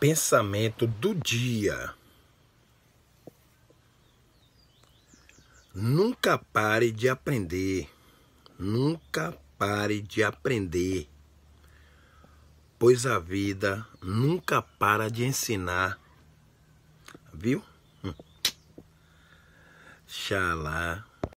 pensamento do dia. Nunca pare de aprender. Nunca pare de aprender. Pois a vida nunca para de ensinar. Viu? Hum. Xalá.